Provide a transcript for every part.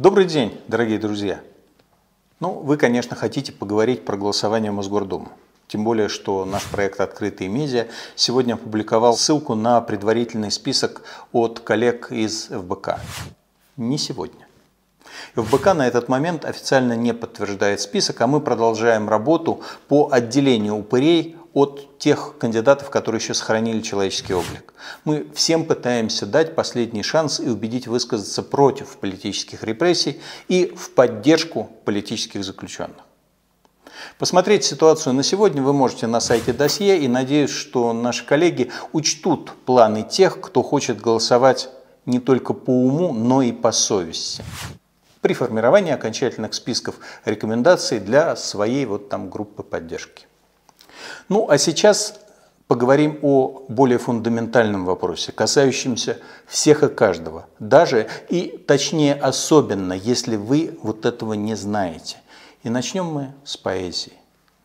Добрый день, дорогие друзья! Ну, вы, конечно, хотите поговорить про голосование в Мосгордуму. Тем более, что наш проект «Открытые медиа» сегодня опубликовал ссылку на предварительный список от коллег из ФБК. Не сегодня. ФБК на этот момент официально не подтверждает список, а мы продолжаем работу по отделению упырей от тех кандидатов, которые еще сохранили человеческий облик. Мы всем пытаемся дать последний шанс и убедить высказаться против политических репрессий и в поддержку политических заключенных. Посмотреть ситуацию на сегодня вы можете на сайте досье и надеюсь, что наши коллеги учтут планы тех, кто хочет голосовать не только по уму, но и по совести при формировании окончательных списков рекомендаций для своей вот там группы поддержки. Ну а сейчас поговорим о более фундаментальном вопросе, касающемся всех и каждого, даже и точнее особенно, если вы вот этого не знаете. И начнем мы с поэзии.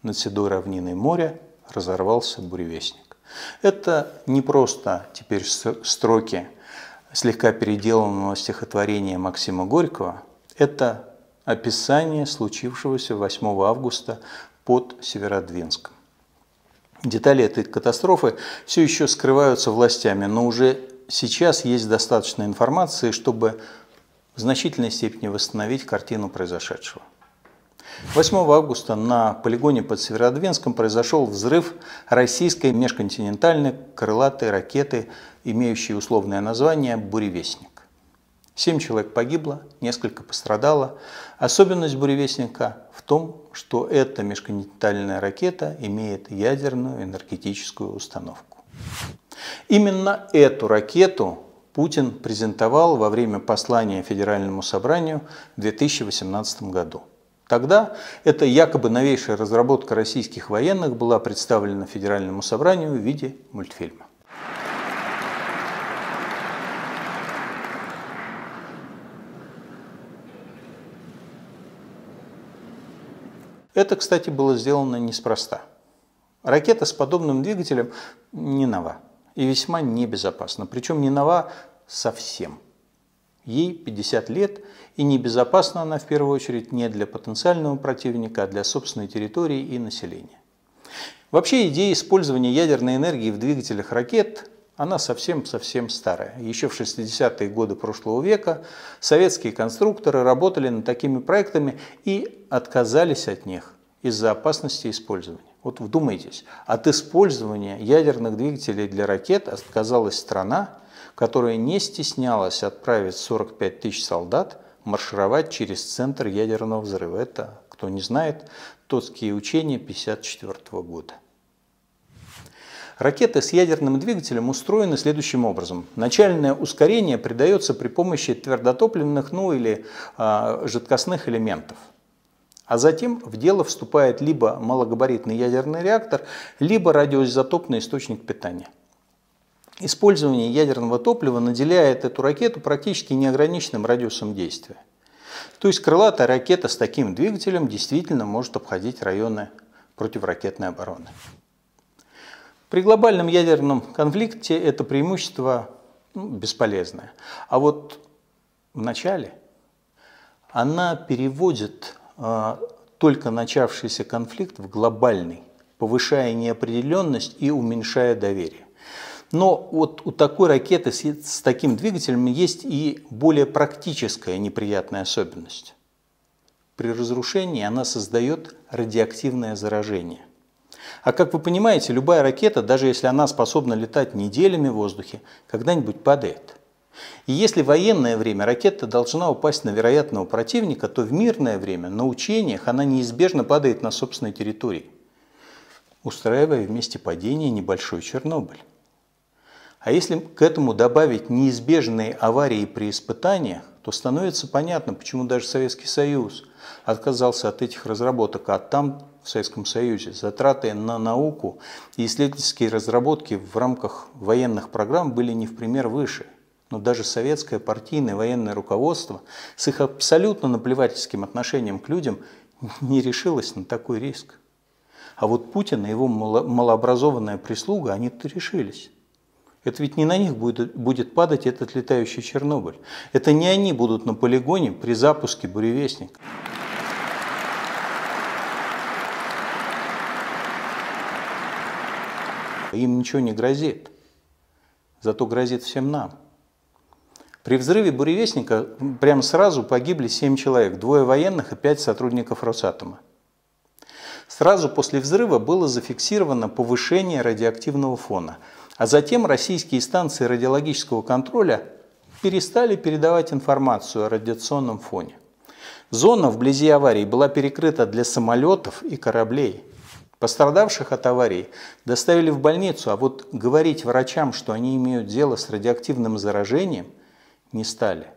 Над седой равниной моря разорвался буревестник. Это не просто теперь строки слегка переделанного стихотворения Максима Горького, это описание случившегося 8 августа под Северодвинском. Детали этой катастрофы все еще скрываются властями, но уже сейчас есть достаточно информации, чтобы в значительной степени восстановить картину произошедшего. 8 августа на полигоне под Северодвинском произошел взрыв российской межконтинентальной крылатой ракеты, имеющей условное название «Буревестник». Семь человек погибло, несколько пострадало. Особенность буревестника в том, что эта межконтинентальная ракета имеет ядерную энергетическую установку. Именно эту ракету Путин презентовал во время послания Федеральному собранию в 2018 году. Тогда эта якобы новейшая разработка российских военных была представлена Федеральному собранию в виде мультфильма. Это, кстати, было сделано неспроста. Ракета с подобным двигателем не нова и весьма небезопасна. Причем не нова совсем. Ей 50 лет, и небезопасна она в первую очередь не для потенциального противника, а для собственной территории и населения. Вообще идея использования ядерной энергии в двигателях ракет она совсем-совсем старая. Еще в 60-е годы прошлого века советские конструкторы работали над такими проектами и отказались от них из-за опасности использования. Вот вдумайтесь, от использования ядерных двигателей для ракет отказалась страна, которая не стеснялась отправить 45 тысяч солдат маршировать через центр ядерного взрыва. Это, кто не знает, Тотские учения 1954 года. Ракеты с ядерным двигателем устроены следующим образом. Начальное ускорение придается при помощи твердотопливных, ну или э, жидкостных элементов. А затем в дело вступает либо малогабаритный ядерный реактор, либо радиоизотопный источник питания. Использование ядерного топлива наделяет эту ракету практически неограниченным радиусом действия. То есть крылатая ракета с таким двигателем действительно может обходить районы противоракетной обороны. При глобальном ядерном конфликте это преимущество ну, бесполезное. А вот в начале она переводит э, только начавшийся конфликт в глобальный, повышая неопределенность и уменьшая доверие. Но вот у такой ракеты с, с таким двигателем есть и более практическая неприятная особенность. При разрушении она создает радиоактивное заражение – а как вы понимаете, любая ракета, даже если она способна летать неделями в воздухе, когда-нибудь падает. И если в военное время ракета должна упасть на вероятного противника, то в мирное время на учениях она неизбежно падает на собственной территории, устраивая вместе падения небольшой Чернобыль. А если к этому добавить неизбежные аварии при испытаниях, то становится понятно, почему даже Советский Союз отказался от этих разработок, а там в Советском Союзе, затраты на науку и исследовательские разработки в рамках военных программ были не в пример выше. Но даже советское партийное военное руководство с их абсолютно наплевательским отношением к людям не решилось на такой риск. А вот Путин и его малообразованная прислуга, они-то решились. Это ведь не на них будет, будет падать этот летающий Чернобыль. Это не они будут на полигоне при запуске буревестника. им ничего не грозит. Зато грозит всем нам. При взрыве буревестника прямо сразу погибли 7 человек, двое военных и 5 сотрудников Росатома. Сразу после взрыва было зафиксировано повышение радиоактивного фона, а затем российские станции радиологического контроля перестали передавать информацию о радиационном фоне. Зона вблизи аварии была перекрыта для самолетов и кораблей – Пострадавших от аварий доставили в больницу, а вот говорить врачам, что они имеют дело с радиоактивным заражением, не стали.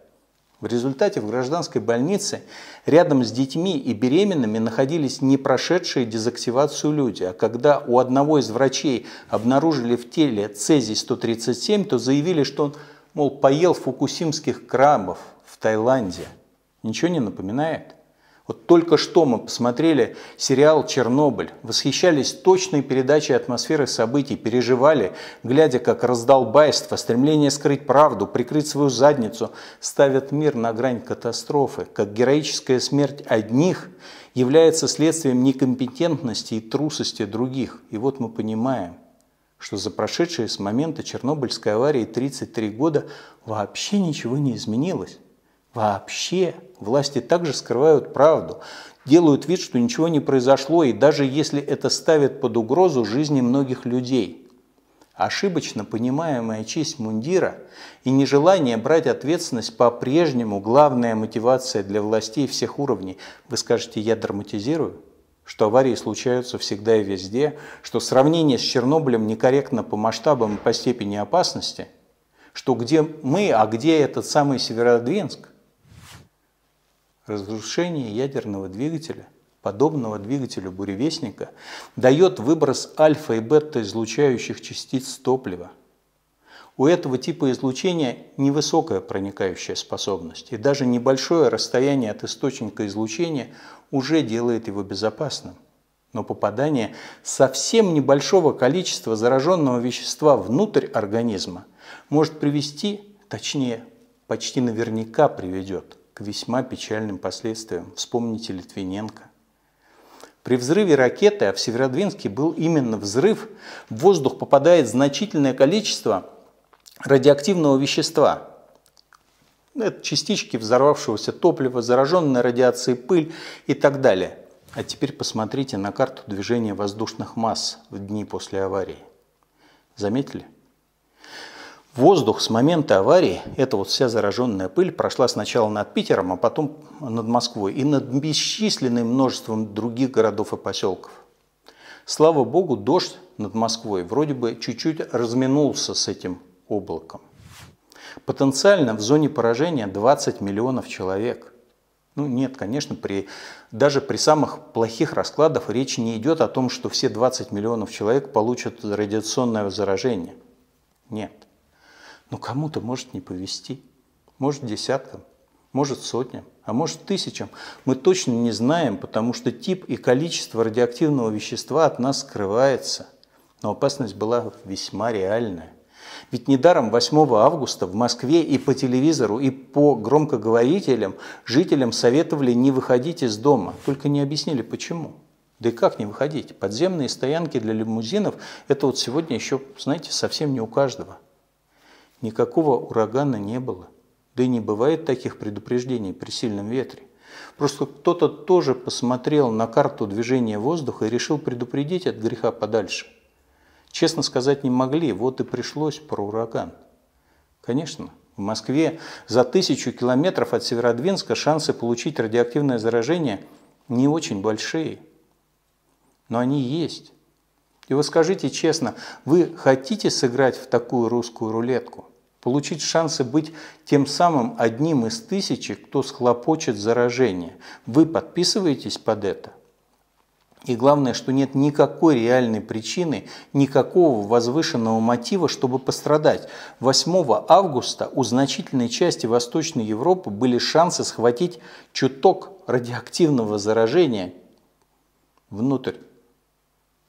В результате в гражданской больнице рядом с детьми и беременными находились не прошедшие дезактивацию люди, а когда у одного из врачей обнаружили в теле цезий-137, то заявили, что он, мол, поел фукусимских крабов в Таиланде. Ничего не напоминает? Вот только что мы посмотрели сериал «Чернобыль», восхищались точной передачей атмосферы событий, переживали, глядя, как раздолбайство, стремление скрыть правду, прикрыть свою задницу, ставят мир на грань катастрофы, как героическая смерть одних является следствием некомпетентности и трусости других. И вот мы понимаем, что за прошедшие с момента Чернобыльской аварии 33 года вообще ничего не изменилось. Вообще власти также скрывают правду, делают вид, что ничего не произошло, и даже если это ставит под угрозу жизни многих людей – Ошибочно понимаемая честь мундира и нежелание брать ответственность по-прежнему главная мотивация для властей всех уровней. Вы скажете, я драматизирую? что аварии случаются всегда и везде, что сравнение с Чернобылем некорректно по масштабам и по степени опасности, что где мы, а где этот самый Северодвинск – Разрушение ядерного двигателя, подобного двигателю буревестника, дает выброс альфа и бета излучающих частиц топлива. У этого типа излучения невысокая проникающая способность, и даже небольшое расстояние от источника излучения уже делает его безопасным. Но попадание совсем небольшого количества зараженного вещества внутрь организма может привести, точнее, почти наверняка приведет к весьма печальным последствиям. Вспомните Литвиненко. При взрыве ракеты, а в Северодвинске был именно взрыв, в воздух попадает значительное количество радиоактивного вещества. Это частички взорвавшегося топлива, зараженной радиацией пыль и так далее. А теперь посмотрите на карту движения воздушных масс в дни после аварии. Заметили? воздух с момента аварии, эта вот вся зараженная пыль прошла сначала над Питером, а потом над Москвой и над бесчисленным множеством других городов и поселков. Слава богу, дождь над Москвой вроде бы чуть-чуть разминулся с этим облаком. Потенциально в зоне поражения 20 миллионов человек. Ну нет, конечно, при, даже при самых плохих раскладах речь не идет о том, что все 20 миллионов человек получат радиационное заражение. Нет. Но кому-то может не повезти, может десяткам, может сотням, а может тысячам. Мы точно не знаем, потому что тип и количество радиоактивного вещества от нас скрывается. Но опасность была весьма реальная. Ведь недаром 8 августа в Москве и по телевизору, и по громкоговорителям жителям советовали не выходить из дома, только не объяснили почему. Да и как не выходить? Подземные стоянки для лимузинов – это вот сегодня еще, знаете, совсем не у каждого – Никакого урагана не было. Да и не бывает таких предупреждений при сильном ветре. Просто кто-то тоже посмотрел на карту движения воздуха и решил предупредить от греха подальше. Честно сказать не могли, вот и пришлось про ураган. Конечно, в Москве за тысячу километров от Северодвинска шансы получить радиоактивное заражение не очень большие. Но они есть. И вы скажите честно, вы хотите сыграть в такую русскую рулетку? Получить шансы быть тем самым одним из тысячи, кто схлопочет заражение. Вы подписываетесь под это? И главное, что нет никакой реальной причины, никакого возвышенного мотива, чтобы пострадать. 8 августа у значительной части Восточной Европы были шансы схватить чуток радиоактивного заражения внутрь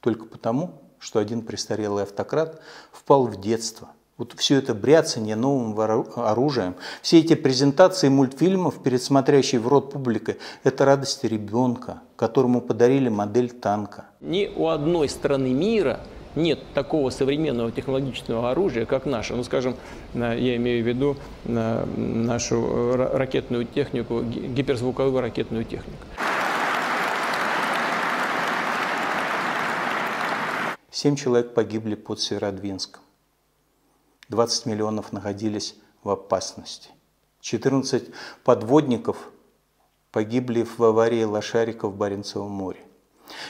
только потому, что один престарелый автократ впал в детство. Вот все это бряцание новым оружием, все эти презентации мультфильмов, перед смотрящей в рот публикой, это радость ребенка, которому подарили модель танка. Ни у одной страны мира нет такого современного технологичного оружия, как наше. Ну, скажем, я имею в виду нашу э, ракетную технику, гиперзвуковую ракетную технику. 7 человек погибли под Северодвинском. 20 миллионов находились в опасности. 14 подводников погибли в аварии лошарика в Баренцевом море.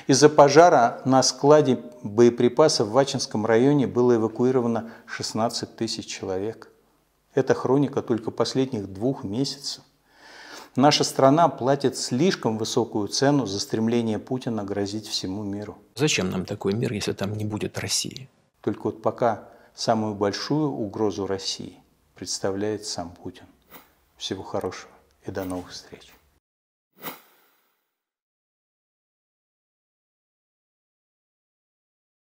Из-за пожара на складе боеприпасов в Вачинском районе было эвакуировано 16 тысяч человек. Это хроника только последних двух месяцев. Наша страна платит слишком высокую цену за стремление Путина грозить всему миру. Зачем нам такой мир, если там не будет России? Только вот пока самую большую угрозу России представляет сам Путин. Всего хорошего и до новых встреч.